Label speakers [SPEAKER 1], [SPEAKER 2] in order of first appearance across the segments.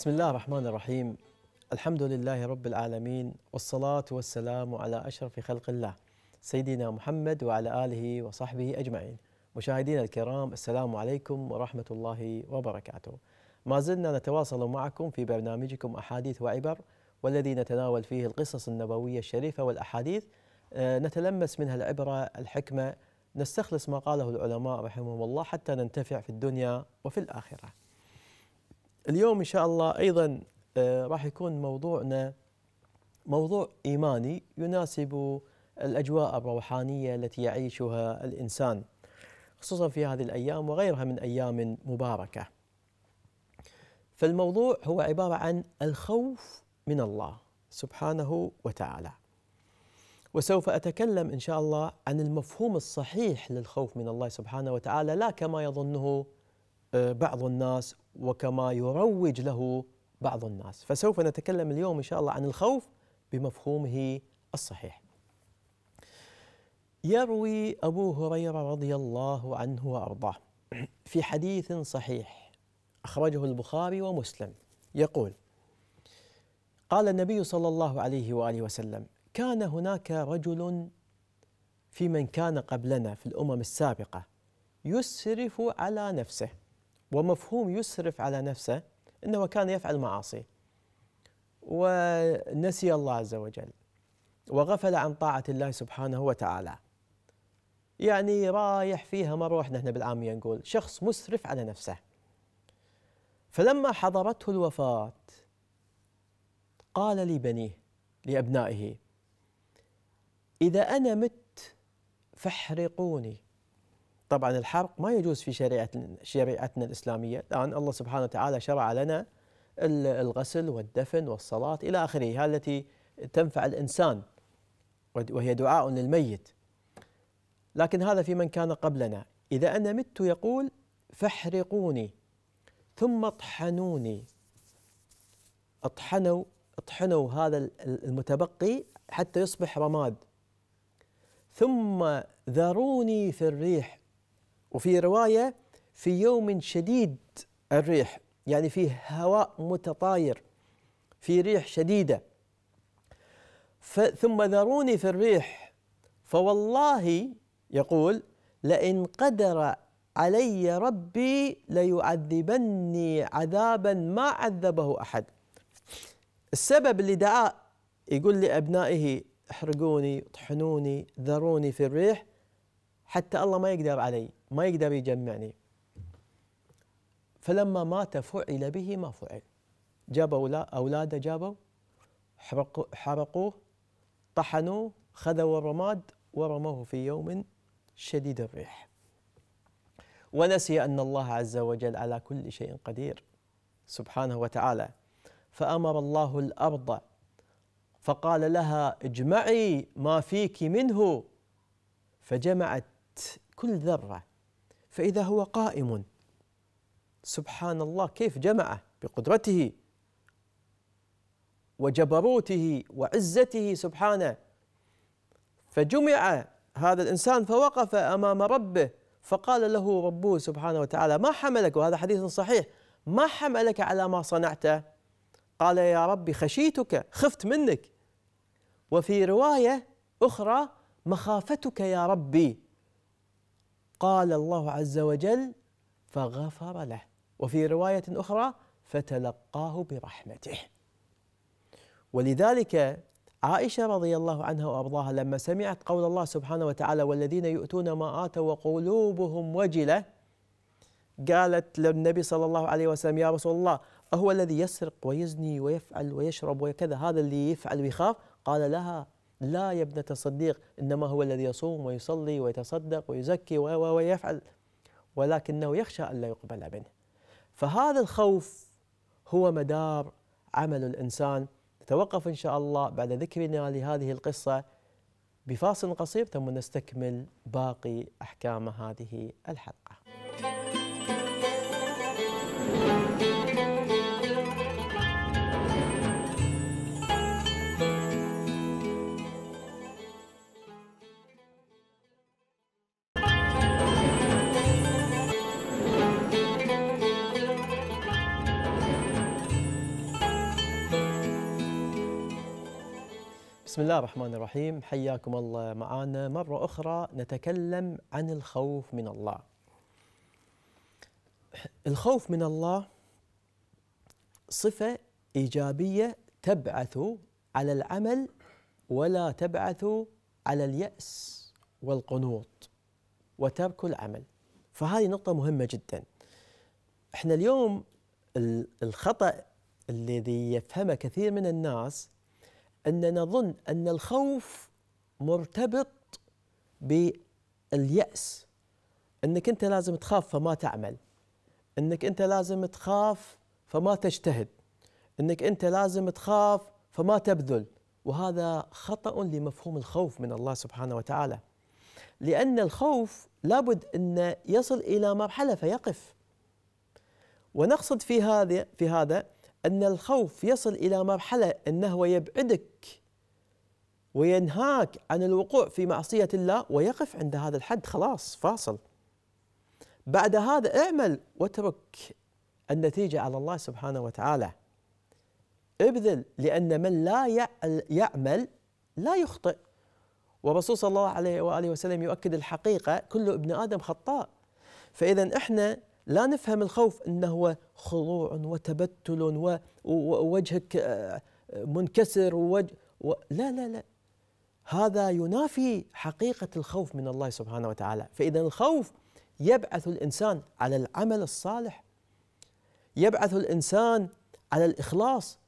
[SPEAKER 1] بسم الله الرحمن الرحيم الحمد لله رب العالمين والصلاة والسلام على أشرف خلق الله سيدنا محمد وعلى آله وصحبه أجمعين مشاهدينا الكرام السلام عليكم ورحمة الله وبركاته ما زلنا نتواصل معكم في برنامجكم أحاديث وعبر والذي نتناول فيه القصص النبوية الشريفة والأحاديث آه، نتلمس منها العبرة الحكمة نستخلص ما قاله العلماء رحمهم الله حتى ننتفع في الدنيا وفي الآخرة اليوم إن شاء الله أيضا آه، راح يكون موضوعنا موضوع إيماني يناسب الأجواء الروحانية التي يعيشها الإنسان خصوصا في هذه الأيام وغيرها من أيام مباركة فالموضوع هو عبارة عن الخوف من الله سبحانه وتعالى وسوف أتكلم إن شاء الله عن المفهوم الصحيح للخوف من الله سبحانه وتعالى لا كما يظنه آه، بعض الناس وكما يروج له بعض الناس فسوف نتكلم اليوم إن شاء الله عن الخوف بمفهومه الصحيح يروي أبو هريرة رضي الله عنه وأرضاه في حديث صحيح أخرجه البخاري ومسلم يقول قال النبي صلى الله عليه وآله وسلم كان هناك رجل في من كان قبلنا في الأمم السابقة يسرف على نفسه ومفهوم يسرف على نفسه أنه كان يفعل معاصي ونسي الله عز وجل وغفل عن طاعة الله سبحانه وتعالى يعني رايح فيها مرة واحدة احنا بالعامية نقول شخص مسرف على نفسه فلما حضرته الوفاة قال لبنيه لأبنائه إذا أنا مت فاحرقوني طبعا الحرق ما يجوز في شريعتنا شريعتنا الاسلاميه، الان الله سبحانه وتعالى شرع لنا الغسل والدفن والصلاه الى اخره، التي تنفع الانسان وهي دعاء للميت. لكن هذا في من كان قبلنا، اذا انا مت يقول فاحرقوني ثم اطحنوني. اطحنوا اطحنوا هذا المتبقي حتى يصبح رماد. ثم ذروني في الريح وفي رواية في يوم شديد الريح يعني في هواء متطاير في ريح شديدة ثم ذروني في الريح فوالله يقول لئن قدر علي ربي ليعذبني عذابا ما عذبه أحد السبب اللي دعاء يقول لأبنائه احرقوني طحنوني ذروني في الريح حتى الله ما يقدر علي ما يقدر يجمعني فلما مات فعل به ما فعل جابوا أولاده جابوا حرقوه, طحنوه خذوا الرماد ورموه في يوم شديد الريح ونسي أن الله عز وجل على كل شيء قدير سبحانه وتعالى فأمر الله الأرض فقال لها اجمعي ما فيك منه فجمعت كل ذرة فإذا هو قائم سبحان الله كيف جمعه بقدرته وجبروته وعزته سبحانه فجمع هذا الإنسان فوقف أمام ربه فقال له ربه سبحانه وتعالى ما حملك وهذا حديث صحيح ما حملك على ما صنعت قال يا ربي خشيتك خفت منك وفي رواية أخرى مخافتك يا ربي قال الله عز وجل فغفر له وفي روايه اخرى فتلقاه برحمته ولذلك عائشه رضي الله عنها وارضاها لما سمعت قول الله سبحانه وتعالى والذين يؤتون ما اتوا وقلوبهم وجله قالت للنبي صلى الله عليه وسلم يا رسول الله أهو الذي يسرق ويزني ويفعل ويشرب وكذا هذا اللي يفعل ويخاف قال لها لا يا ابنة الصديق إنما هو الذي يصوم ويصلي ويتصدق ويزكي ويفعل ولكنه يخشى أن لا يقبل منه فهذا الخوف هو مدار عمل الإنسان نتوقف إن شاء الله بعد ذكرنا لهذه القصة بفاصل قصير ثم نستكمل باقي أحكام هذه الحلقة بسم الله الرحمن الرحيم حياكم الله معنا مرة أخرى نتكلم عن الخوف من الله الخوف من الله صفة إيجابية تبعث على العمل ولا تبعث على اليأس والقنوط وترك العمل فهذه نقطة مهمة جدا احنا اليوم الخطأ الذي يفهمه كثير من الناس أن نظن أن الخوف مرتبط باليأس أنك أنت لازم تخاف فما تعمل أنك أنت لازم تخاف فما تجتهد أنك أنت لازم تخاف فما تبذل وهذا خطأ لمفهوم الخوف من الله سبحانه وتعالى لأن الخوف لابد أن يصل إلى مرحلة فيقف ونقصد في هذا في هذا أن الخوف يصل إلى مرحلة أنه يبعدك وينهاك عن الوقوع في معصية الله ويقف عند هذا الحد خلاص فاصل بعد هذا اعمل واترك النتيجة على الله سبحانه وتعالى ابذل لأن من لا يعمل لا يخطئ والرسول صلى الله عليه وآله وسلم يؤكد الحقيقة كل ابن آدم خطاء فإذا إحنا لا نفهم الخوف انه هو خضوع وتبتل ووجهك آه، منكسر ووجه و... لا لا لا هذا ينافي حقيقه الخوف من الله سبحانه وتعالى فاذا الخوف يبعث الانسان على العمل الصالح يبعث الانسان على الاخلاص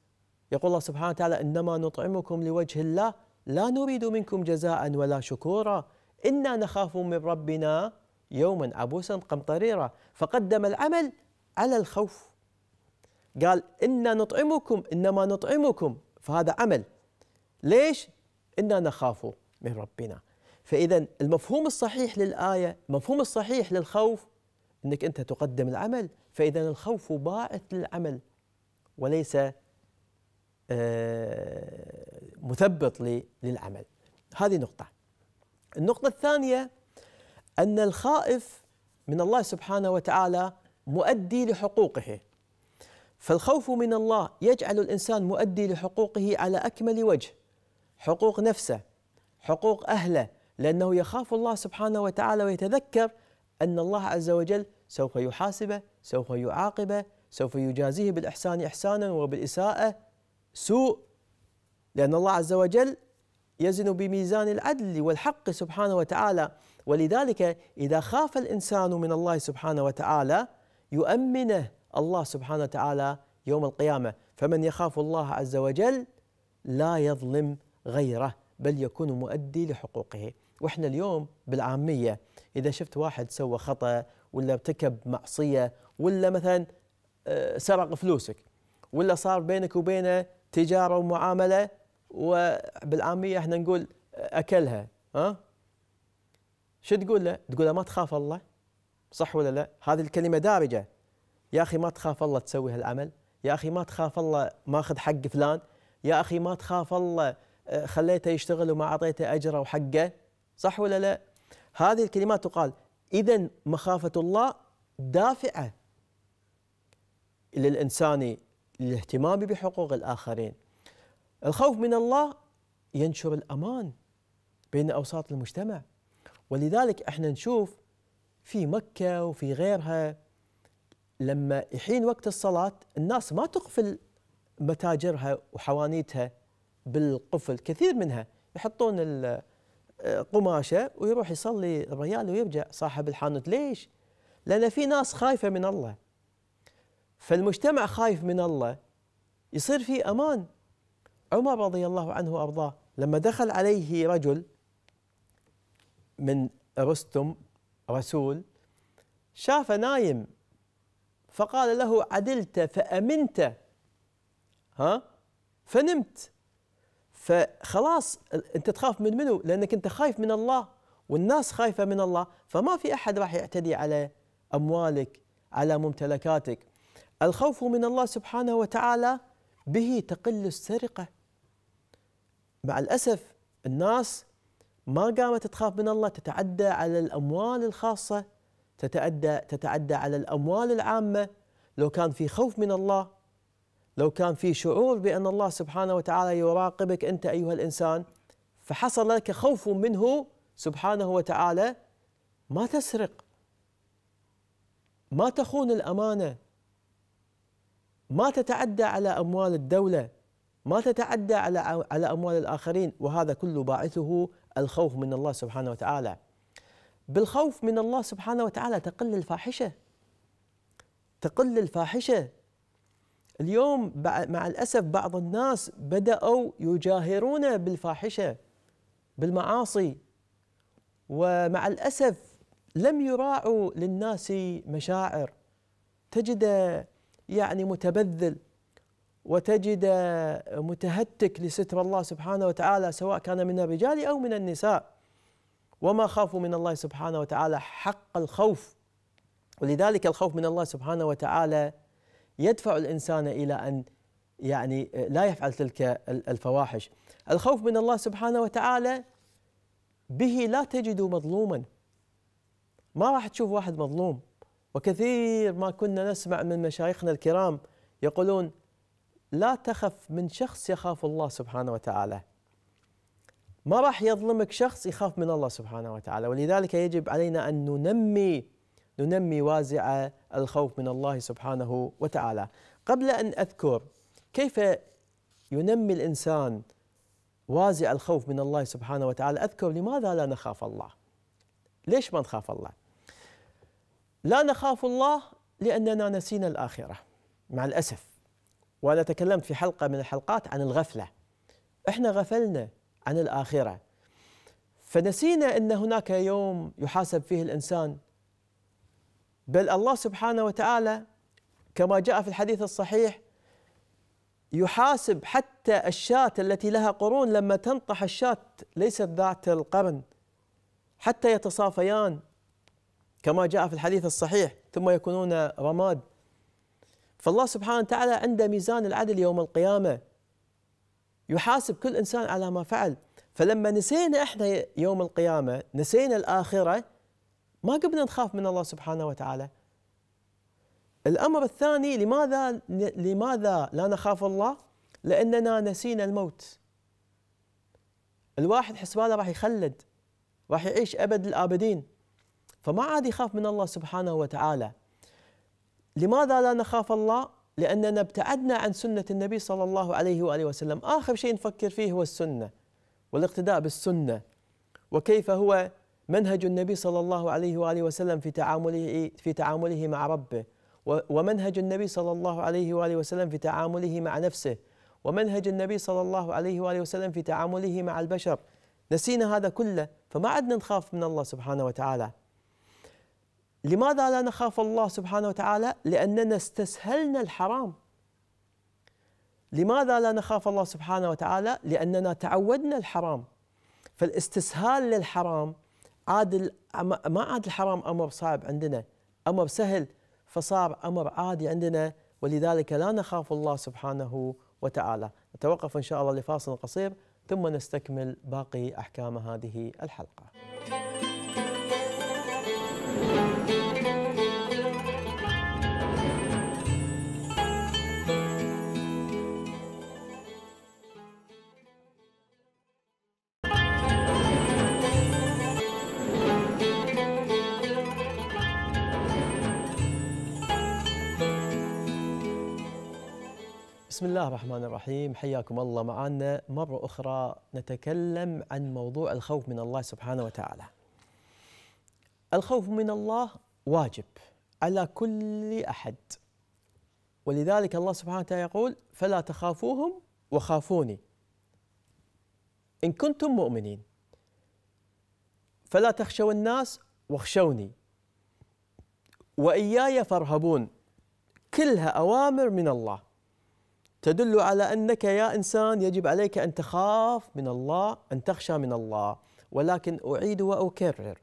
[SPEAKER 1] يقول الله سبحانه وتعالى انما نطعمكم لوجه الله لا نريد منكم جزاء ولا شكورا انا نخاف من ربنا يوما عبوسا قمطريرا فقدم العمل على الخوف قال إنا نطعمكم إنما نطعمكم فهذا عمل ليش؟ إنا نخاف من ربنا فإذا المفهوم الصحيح للآية المفهوم الصحيح للخوف أنك أنت تقدم العمل فإذا الخوف باعث للعمل وليس آه، مثبط للعمل هذه نقطة النقطة الثانية أن الخائف من الله سبحانه وتعالى مؤدي لحقوقه فالخوف من الله يجعل الإنسان مؤدي لحقوقه على أكمل وجه حقوق نفسه حقوق أهله لأنه يخاف الله سبحانه وتعالى ويتذكر أن الله عز وجل سوف يحاسبه سوف يعاقبه سوف يجازيه بالإحسان إحسانا وبالإساءة سوء لأن الله عز وجل يزن بميزان العدل والحق سبحانه وتعالى ولذلك إذا خاف الإنسان من الله سبحانه وتعالى يؤمنه الله سبحانه وتعالى يوم القيامة فمن يخاف الله عز وجل لا يظلم غيره بل يكون مؤدي لحقوقه واحنا اليوم بالعامية إذا شفت واحد سوى خطأ ولا ارتكب معصية ولا مثلا آه، سرق فلوسك ولا صار بينك وبينه تجارة ومعاملة وبالعامية احنا نقول أكلها ها شو تقول له؟ تقول له ما تخاف الله صح ولا لا؟ هذه الكلمة دارجة يا أخي ما تخاف الله تسوي هالعمل يا أخي ما تخاف الله ماخذ حق فلان يا أخي ما تخاف الله آه، خليته يشتغل وما أعطيته أجره وحقه صح ولا لا؟ هذه الكلمات تقال إذا مخافة الله دافعة للإنسان للاهتمام بحقوق الآخرين الخوف من الله ينشر الأمان بين أوساط المجتمع ولذلك احنا نشوف في مكة وفي غيرها لما يحين وقت الصلاة الناس ما تقفل متاجرها وحوانيتها بالقفل كثير منها يحطون قماشه ويروح يصلي الريال ويرجع صاحب الحانوت ليش؟ لان في ناس خايفه من الله فالمجتمع خايف من الله يصير في امان عمر رضي الله عنه وارضاه لما دخل عليه رجل من رستم رسول شاف نايم فقال له عدلت فأمنت ها فنمت فخلاص انت تخاف من منو؟ لانك انت خايف من الله والناس خايفه من الله فما في احد راح يعتدي على اموالك على ممتلكاتك. الخوف من الله سبحانه وتعالى به تقل السرقه. مع الاسف الناس ما قامت تخاف من الله تتعدى على الأموال الخاصة تتعدى تتعدى على الأموال العامة لو كان في خوف من الله لو كان في شعور بأن الله سبحانه وتعالى يراقبك أنت أيها الإنسان فحصل لك خوف منه سبحانه وتعالى ما تسرق ما تخون الأمانة ما تتعدى على أموال الدولة ما تتعدى على على اموال الاخرين وهذا كله باعثه الخوف من الله سبحانه وتعالى. بالخوف من الله سبحانه وتعالى تقل الفاحشه. تقل الفاحشه. اليوم مع الاسف بعض الناس بداوا يجاهرون بالفاحشه بالمعاصي ومع الاسف لم يراعوا للناس مشاعر تجده يعني متبذل وتجد متهتك لستر الله سبحانه وتعالى سواء كان من الرجال أو من النساء وما خافوا من الله سبحانه وتعالى حق الخوف ولذلك الخوف من الله سبحانه وتعالى يدفع الإنسان إلى أن يعني لا يفعل تلك الفواحش الخوف من الله سبحانه وتعالى به لا تجد مظلوما ما راح تشوف واحد مظلوم وكثير ما كنا نسمع من مشايخنا الكرام يقولون لا تخف من شخص يخاف الله سبحانه وتعالى ما راح يظلمك شخص يخاف من الله سبحانه وتعالى ولذلك يجب علينا أن ننمي ننمي وازع الخوف من الله سبحانه وتعالى قبل أن أذكر كيف ينمي الإنسان وازع الخوف من الله سبحانه وتعالى أذكر لماذا لا نخاف الله ليش ما نخاف الله لا نخاف الله لأننا نسينا الآخرة مع الأسف وأنا تكلمت في حلقة من الحلقات عن الغفلة إحنا غفلنا عن الآخرة فنسينا أن هناك يوم يحاسب فيه الإنسان بل الله سبحانه وتعالى كما جاء في الحديث الصحيح يحاسب حتى الشاة التي لها قرون لما تنطح الشاة ليست ذات القرن حتى يتصافيان كما جاء في الحديث الصحيح ثم يكونون رماد فالله سبحانه وتعالى عنده ميزان العدل يوم القيامة يحاسب كل إنسان على ما فعل فلما نسينا إحنا يوم القيامة نسينا الآخرة ما قبنا نخاف من الله سبحانه وتعالى الأمر الثاني لماذا لماذا لا نخاف الله؟ لأننا نسينا الموت الواحد حسباله راح يخلد راح يعيش أبد الآبدين فما عاد يخاف من الله سبحانه وتعالى لماذا لا نخاف الله؟ لأننا ابتعدنا عن سنة النبي صلى الله عليه وآله وسلم آخر شيء نفكر فيه هو السنة والاقتداء بالسنة وكيف هو منهج النبي صلى الله عليه وآله وسلم في تعامله, في تعامله مع ربه ومنهج النبي صلى الله عليه وآله وسلم في تعامله مع نفسه ومنهج النبي صلى الله عليه وآله وسلم في تعامله مع البشر نسينا هذا كله فما عدنا نخاف من الله سبحانه وتعالى لماذا لا نخاف الله سبحانه وتعالى؟ لأننا استسهلنا الحرام لماذا لا نخاف الله سبحانه وتعالى؟ لأننا تعودنا الحرام فالاستسهال للحرام عاد ما عاد الحرام أمر صعب عندنا أمر سهل فصار أمر عادي عندنا ولذلك لا نخاف الله سبحانه وتعالى نتوقف إن شاء الله لفاصل قصير ثم نستكمل باقي أحكام هذه الحلقة بسم الله الرحمن الرحيم حياكم الله معنا مرة أخرى نتكلم عن موضوع الخوف من الله سبحانه وتعالى الخوف من الله واجب على كل أحد ولذلك الله سبحانه وتعالى يقول فلا تخافوهم وخافوني إن كنتم مؤمنين فلا تخشوا الناس واخشوني وإياي فارهبون كلها أوامر من الله تدل على انك يا انسان يجب عليك ان تخاف من الله ان تخشى من الله ولكن اعيد واكرر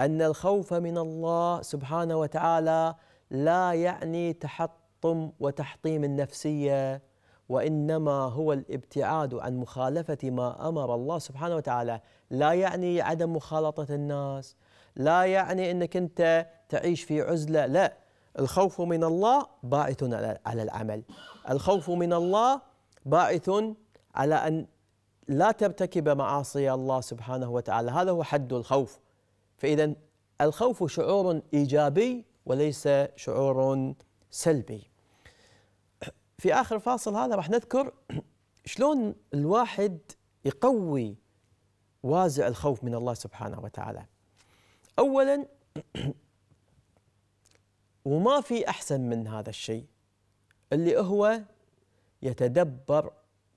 [SPEAKER 1] ان الخوف من الله سبحانه وتعالى لا يعني تحطم وتحطيم النفسيه وانما هو الابتعاد عن مخالفه ما امر الله سبحانه وتعالى لا يعني عدم مخالطه الناس لا يعني انك انت تعيش في عزله لا الخوف من الله باعث على العمل الخوف من الله باعث على أن لا ترتكب معاصي الله سبحانه وتعالى هذا هو حد الخوف فإذا الخوف شعور إيجابي وليس شعور سلبي في آخر فاصل هذا راح نذكر شلون الواحد يقوي وازع الخوف من الله سبحانه وتعالى أولا وما في أحسن من هذا الشيء اللي هو يتدبر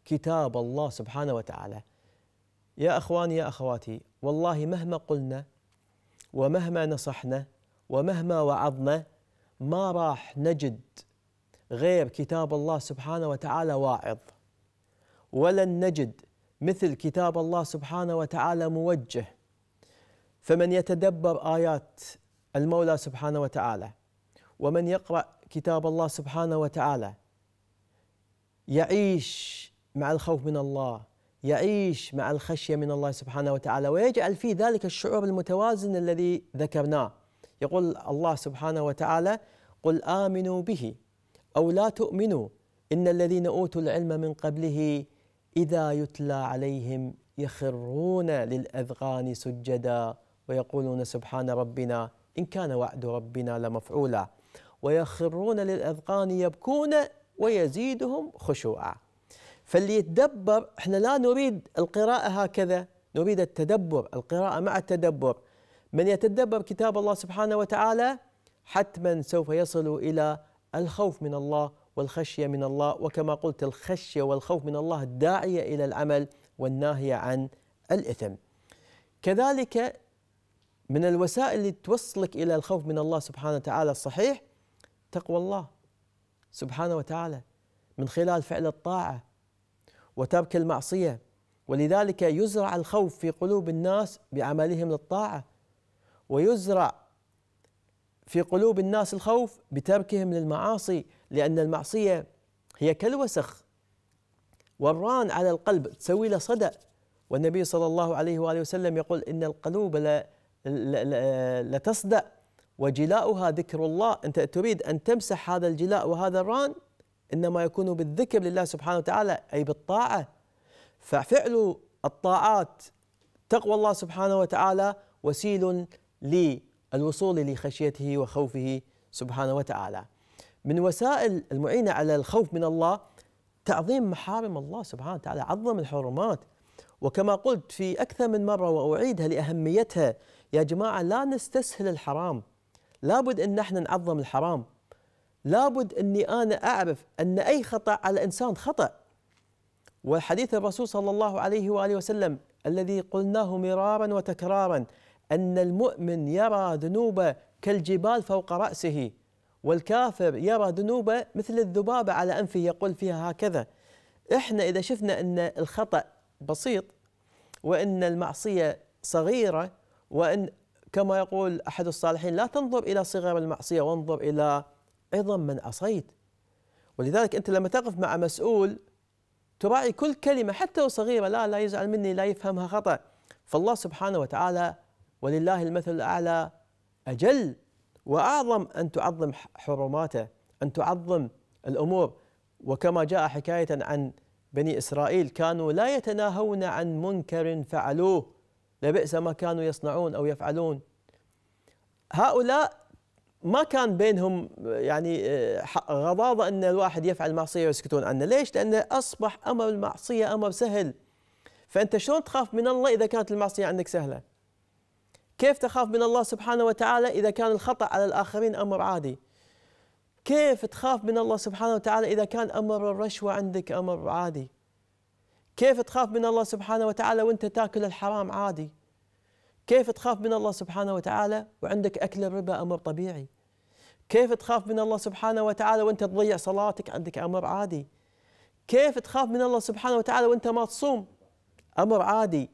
[SPEAKER 1] كتاب الله سبحانه وتعالى يا اخواني يا اخواتي والله مهما قلنا ومهما نصحنا ومهما وعظنا ما راح نجد غير كتاب الله سبحانه وتعالى واعظ ولن نجد مثل كتاب الله سبحانه وتعالى موجه فمن يتدبر ايات المولى سبحانه وتعالى ومن يقرا كتاب الله سبحانه وتعالى يعيش مع الخوف من الله يعيش مع الخشية من الله سبحانه وتعالى ويجعل في ذلك الشعور المتوازن الذي ذكرناه يقول الله سبحانه وتعالى قل آمنوا به أو لا تؤمنوا إن الذين أوتوا العلم من قبله إذا يتلى عليهم يخرون للأذغان سجدا ويقولون سبحان ربنا إن كان وعد ربنا لمفعولا ويخرون للأذقان يبكون ويزيدهم خشوعا فاللي يتدبر احنا لا نريد القراءة هكذا نريد التدبر القراءة مع التدبر من يتدبر كتاب الله سبحانه وتعالى حتما سوف يصل إلى الخوف من الله والخشية من الله وكما قلت الخشية والخوف من الله الداعية إلى العمل والناهية عن الإثم كذلك من الوسائل اللي توصلك إلى الخوف من الله سبحانه وتعالى الصحيح تقوى الله سبحانه وتعالى من خلال فعل الطاعه وترك المعصيه ولذلك يزرع الخوف في قلوب الناس بعملهم للطاعه ويزرع في قلوب الناس الخوف بتركهم للمعاصي لان المعصيه هي كالوسخ وران على القلب تسوي له صدأ والنبي صلى الله عليه واله وسلم يقول ان القلوب لتصدأ وجلاؤها ذكر الله أنت تريد أن تمسح هذا الجلاء وهذا الران إنما يكون بالذكر لله سبحانه وتعالى أي بالطاعة ففعل الطاعات تقوى الله سبحانه وتعالى وسيل للوصول لخشيته وخوفه سبحانه وتعالى من وسائل المعينة على الخوف من الله تعظيم محارم الله سبحانه وتعالى عظم الحرمات وكما قلت في أكثر من مرة وأعيدها لأهميتها يا جماعة لا نستسهل الحرام لابد ان احنا نعظم الحرام لابد اني انا اعرف ان اي خطا على انسان خطا وحديث الرسول صلى الله عليه واله وسلم الذي قلناه مرارا وتكرارا ان المؤمن يرى ذنوبه كالجبال فوق راسه والكافر يرى ذنوبه مثل الذبابه على انفه يقول فيها هكذا احنا اذا شفنا ان الخطا بسيط وان المعصيه صغيره وان كما يقول أحد الصالحين لا تنظر إلى صغر المعصية وانظر إلى عظم من عصيت ولذلك أنت لما تقف مع مسؤول تراعي كل كلمة حتى لو صغيرة لا لا يزعل مني لا يفهمها خطأ فالله سبحانه وتعالى ولله المثل الأعلى أجل وأعظم أن تعظم حرماته أن تعظم الأمور وكما جاء حكاية عن بني إسرائيل كانوا لا يتناهون عن منكر فعلوه لبئس ما كانوا يصنعون أو يفعلون هؤلاء ما كان بينهم يعني آه، غضاضة أن الواحد يفعل معصية ويسكتون عنه ليش؟ لأنه أصبح أمر المعصية أمر سهل فأنت شلون تخاف من الله إذا كانت المعصية عندك سهلة كيف تخاف من الله سبحانه وتعالى إذا كان الخطأ على الآخرين أمر عادي كيف تخاف من الله سبحانه وتعالى إذا كان أمر الرشوة عندك أمر عادي كيف تخاف من الله سبحانه وتعالى وانت تاكل الحرام عادي كيف تخاف من الله سبحانه وتعالى وعندك اكل الربا امر طبيعي كيف تخاف من الله سبحانه وتعالى وانت تضيع صلاتك عندك امر عادي كيف تخاف من الله سبحانه وتعالى وانت ما تصوم امر عادي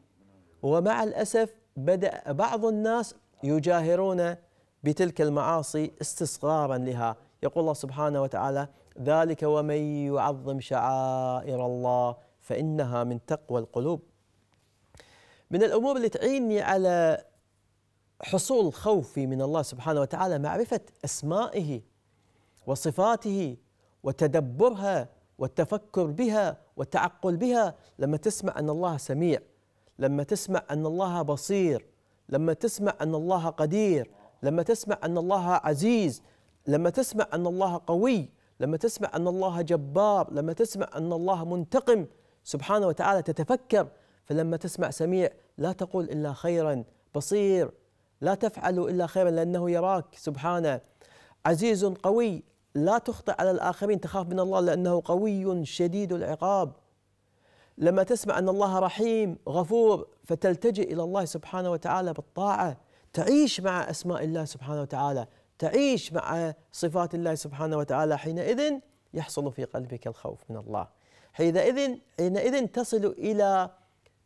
[SPEAKER 1] ومع الاسف بدا بعض الناس يجاهرون بتلك المعاصي استصغارا لها يقول الله سبحانه وتعالى ذلك ومن يعظم شعائر الله فإنها من تقوى القلوب من الأمور اللي تعيني على حصول خوفي من الله سبحانه وتعالى معرفة أسمائه وصفاته وتدبرها والتفكر بها والتعقل بها لما تسمع أن الله سميع لما تسمع أن الله بصير لما تسمع أن الله قدير لما تسمع أن الله عزيز لما تسمع أن الله قوي لما تسمع أن الله جبار لما تسمع أن الله منتقم سبحانه وتعالى تتفكر فلما تسمع سميع لا تقول إلا خيرا بصير لا تفعل إلا خيرا لأنه يراك سبحانه عزيز قوي لا تخطئ على الآخرين تخاف من الله لأنه قوي شديد العقاب لما تسمع أن الله رحيم غفور فتلتجئ إلى الله سبحانه وتعالى بالطاعة تعيش مع أسماء الله سبحانه وتعالى تعيش مع صفات الله سبحانه وتعالى حينئذ يحصل في قلبك الخوف من الله حينئذ حينئذ تصل إلى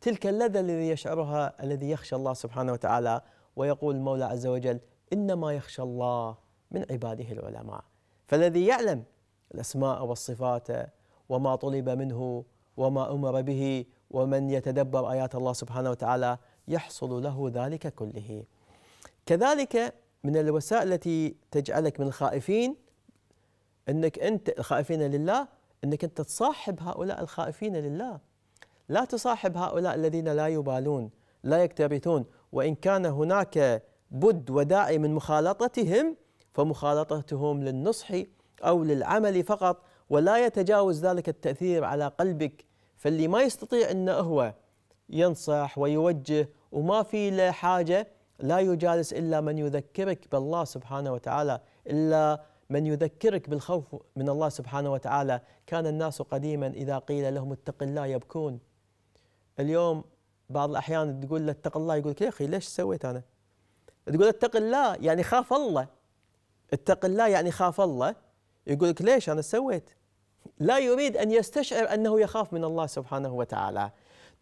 [SPEAKER 1] تلك اللذة الذي يشعرها الذي يخشى الله سبحانه وتعالى ويقول المولى عز وجل إنما يخشى الله من عباده العلماء فالذي يعلم الأسماء والصفات وما طلب منه وما أمر به ومن يتدبر آيات الله سبحانه وتعالى يحصل له ذلك كله كذلك من الوسائل التي تجعلك من الخائفين أنك أنت الخائفين لله أنك أنت تصاحب هؤلاء الخائفين لله لا تصاحب هؤلاء الذين لا يبالون لا يكترثون وإن كان هناك بد وداعي من مخالطتهم فمخالطتهم للنصح أو للعمل فقط ولا يتجاوز ذلك التأثير على قلبك فاللي ما يستطيع أنه هو ينصح ويوجه وما في له حاجة لا يجالس إلا من يذكرك بالله سبحانه وتعالى إلا من يذكرك بالخوف من الله سبحانه وتعالى كان الناس قديما إذا قيل لهم اتق الله يبكون اليوم بعض الأحيان تقول له اتق الله يقول لك يا أخي ليش سويت أنا تقول اتق الله يعني خاف الله اتق الله يعني خاف الله يقول لك ليش أنا سويت لا يريد أن يستشعر أنه يخاف من الله سبحانه وتعالى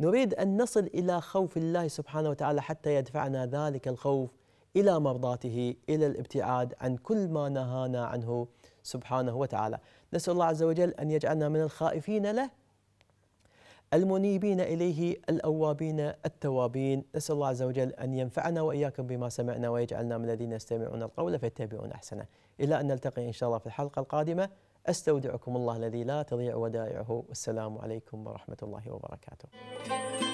[SPEAKER 1] نريد أن نصل إلى خوف الله سبحانه وتعالى حتى يدفعنا ذلك الخوف إلى مرضاته إلى الابتعاد عن كل ما نهانا عنه سبحانه وتعالى نسأل الله عز وجل أن يجعلنا من الخائفين له المنيبين إليه الأوابين التوابين نسأل الله عز وجل أن ينفعنا وإياكم بما سمعنا ويجعلنا من الذين يستمعون القول فيتبعون أحسنه إلى أن نلتقي إن شاء الله في الحلقة القادمة أستودعكم الله الذي لا تضيع ودائعه والسلام عليكم ورحمة الله وبركاته